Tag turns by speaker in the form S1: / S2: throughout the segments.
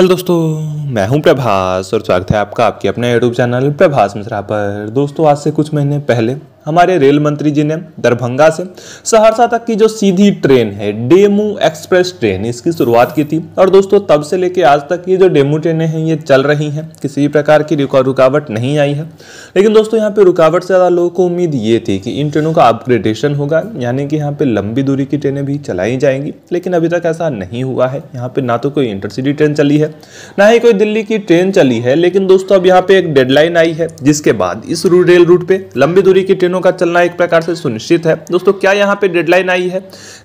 S1: hello दोस्तों
S2: मैं हूं प्रभास और स्वागत है आपका आपके अपने यूट्यूब चैनल प्रभास मिश्रा पर दोस्तों आज से कुछ महीने पहले हमारे रेल मंत्री जी ने दरभंगा से सहरसा तक की जो सीधी ट्रेन है डेमू एक्सप्रेस ट्रेन इसकी शुरुआत की थी और दोस्तों तब से लेके आज तक ये जो डेमू ट्रेनें हैं ये चल रही हैं किसी प्रकार की रुकावट नहीं आई है लेकिन दोस्तों यहाँ पे रुकावट से ज़्यादा लोगों को उम्मीद ये थी कि इन ट्रेनों का अपग्रेडेशन होगा यानी कि यहाँ पर लंबी दूरी की ट्रेनें भी चलाई जाएंगी लेकिन अभी तक ऐसा नहीं हुआ है यहाँ पर ना तो कोई इंटरसिटी ट्रेन चली है ना ही कोई दिल्ली की ट्रेन चली है लेकिन दोस्तों अब यहाँ पर एक डेडलाइन आई है जिसके बाद इस रेल रूट पर लंबी दूरी की ट्रेनों दोनों का चलना एक प्रकार से सुनिश्चित है दोस्तों क्या यहाँ पे डेडलाइन आई है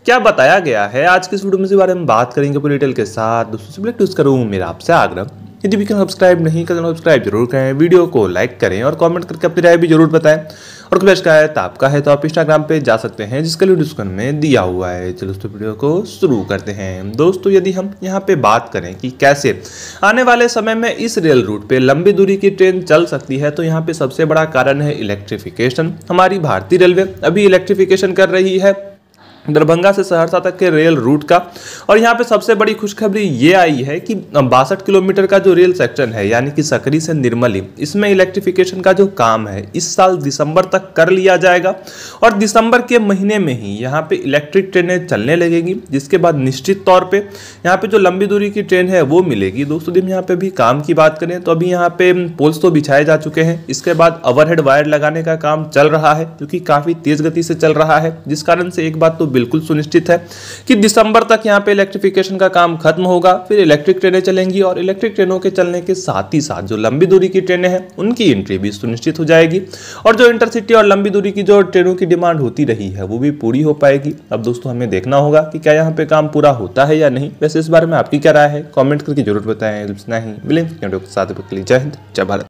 S2: क्या बताया गया है आज के इस वीडियो में इस बारे में बात करेंगे पूरी डिटेल के साथ दोस्तों सिलेक्ट मेरा आपसे आग्रह यदि भी सब्सक्राइब नहीं करें तो सब्सक्राइब जरूर करें वीडियो को लाइक करें और कमेंट करके अपनी राय भी जरूर बताएं और कुछ का है आपका है तो आप इंस्टाग्राम पे जा सकते हैं जिसका लिंक डिस्क्रिप्शन में दिया हुआ है चलो दोस्तों वीडियो को शुरू करते हैं दोस्तों यदि हम यहाँ पे बात करें कि कैसे आने वाले समय में इस रेल रूट पे लंबी दूरी की ट्रेन चल सकती है तो यहाँ पे सबसे बड़ा कारण है इलेक्ट्रिफिकेशन हमारी भारतीय रेलवे अभी इलेक्ट्रिफिकेशन कर रही है दरभंगा से सहरसा तक के रेल रूट का और यहाँ पे सबसे बड़ी खुशखबरी ये आई है कि बासठ किलोमीटर का जो रेल सेक्शन है यानी कि सकरी से निर्मली इसमें इलेक्ट्रिफिकेशन का जो काम है इस साल दिसंबर तक कर लिया जाएगा और दिसंबर के महीने में ही यहाँ पे इलेक्ट्रिक ट्रेनें चलने लगेंगी जिसके बाद निश्चित तौर पर यहाँ पर जो लंबी दूरी की ट्रेन है वो मिलेगी दोस्तों दिन यहाँ पर भी काम की बात करें तो अभी यहाँ पर पोल्स तो बिछाए जा चुके हैं इसके बाद ओवरहेड वायर लगाने का काम चल रहा है क्योंकि काफ़ी तेज़ गति से चल रहा है जिस कारण से एक बात तो बिल्कुल सुनिश्चित है कि दिसंबर तक यहाँ पे इलेक्ट्रिफिकेशन का काम खत्म होगा फिर इलेक्ट्रिक ट्रेनें चलेंगी और इलेक्ट्रिक ट्रेनों के चलने के साथ ही साथ जो लंबी दूरी की ट्रेनें हैं उनकी एंट्री भी सुनिश्चित हो जाएगी और जो इंटरसिटी और लंबी दूरी की जो ट्रेनों की डिमांड होती रही है वो भी पूरी हो पाएगी अब दोस्तों हमें देखना होगा कि क्या यहाँ पे काम पूरा होता है या नहीं वैसे इस बारे में आपकी क्या राय है कॉमेंट करके जरूर बताएं इतना ही
S1: मिलेंगे साथ जय हिंद जय भारत